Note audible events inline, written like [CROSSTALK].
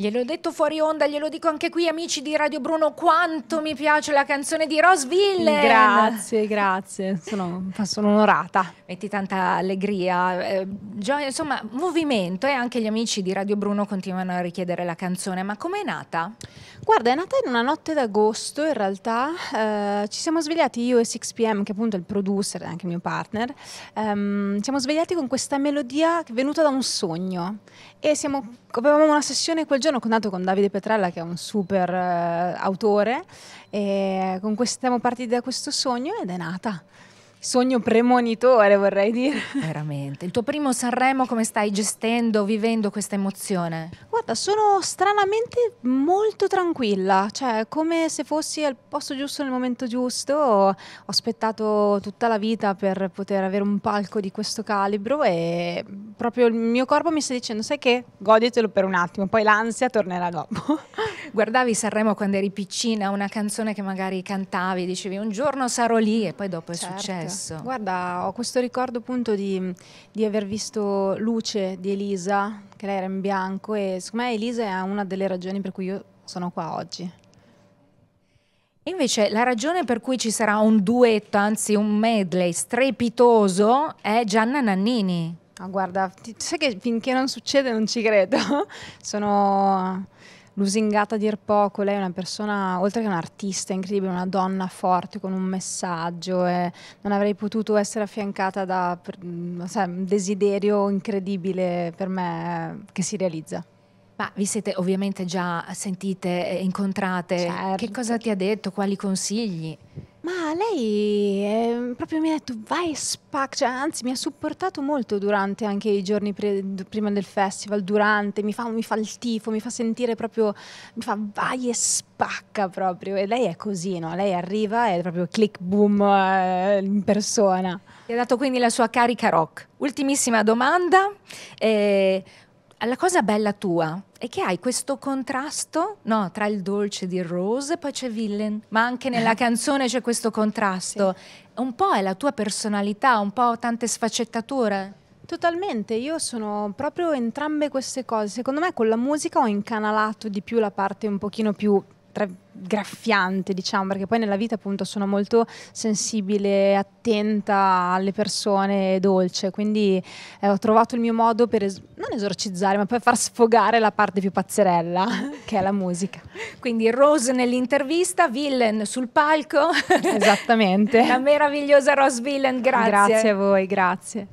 Gliel'ho detto fuori onda, glielo dico anche qui amici di Radio Bruno, quanto mi piace la canzone di Rosville. Grazie, grazie, sono, sono, onorata. Metti tanta allegria, eh, gioia, insomma movimento e anche gli amici di Radio Bruno continuano a richiedere la canzone, ma com'è nata? Guarda, è nata in una notte d'agosto in realtà, eh, ci siamo svegliati io e 6PM, che appunto è il producer, anche il mio partner, ehm, siamo svegliati con questa melodia venuta da un sogno e siamo, avevamo una sessione quel giorno giorno ho contato con Davide Petrella che è un super eh, autore e con questo, siamo partiti da questo sogno ed è nata. Sogno premonitore vorrei dire. [LAUGHS] Veramente. Il tuo primo Sanremo come stai gestendo, vivendo questa emozione? Guarda, sono stranamente molto tranquilla, cioè come se fossi al posto giusto nel momento giusto. Ho aspettato tutta la vita per poter avere un palco di questo calibro e proprio il mio corpo mi sta dicendo, sai che goditelo per un attimo, poi l'ansia tornerà dopo. [LAUGHS] Guardavi Sanremo quando eri piccina, una canzone che magari cantavi, dicevi un giorno sarò lì e poi dopo è certo. successo. Guarda, ho questo ricordo appunto di, di aver visto Luce di Elisa, che lei era in bianco e secondo me Elisa è una delle ragioni per cui io sono qua oggi. E invece la ragione per cui ci sarà un duetto, anzi un medley strepitoso, è Gianna Nannini. No, ah, guarda, ti, sai che finché non succede non ci credo. [LAUGHS] Sono lusingata a dir poco. Lei è una persona, oltre che un'artista incredibile, una donna forte con un messaggio. E non avrei potuto essere affiancata da per, sai, un desiderio incredibile per me eh, che si realizza. Ma vi siete ovviamente già sentite, incontrate. Certo. Che cosa ti ha detto? Quali consigli? Ma lei è ehm, proprio mi ha detto vai SPAC, cioè, anzi mi ha supportato molto durante anche i giorni pre- prima del festival, durante, mi fa, mi fa, il tifo, mi fa sentire proprio, mi fa vai e spacca proprio e lei è così, no? lei arriva e è proprio click boom eh, in persona. Ti ha dato quindi la sua carica rock. Ultimissima domanda, eh, la cosa bella tua è che hai questo contrasto no, tra il dolce di Rose e poi c'è Villain, ma anche nella eh. canzone c'è questo contrasto. Sì. Un po' è la tua personalità, un po' tante sfaccettature. Totalmente, io sono proprio entrambe queste cose. Secondo me con la musica ho incanalato di più la parte un pochino più tra, graffiante, diciamo, perché poi nella vita appunto sono molto sensibile, attenta alle persone, dolce, quindi eh, ho trovato il mio modo per es- non esorcizzare, ma per far sfogare la parte più pazzerella, [LAUGHS] che è la musica. Quindi Rose nell'intervista, Villain sul palco. Esattamente. [LAUGHS] la meravigliosa Rose Villain, grazie. Grazie a voi, grazie.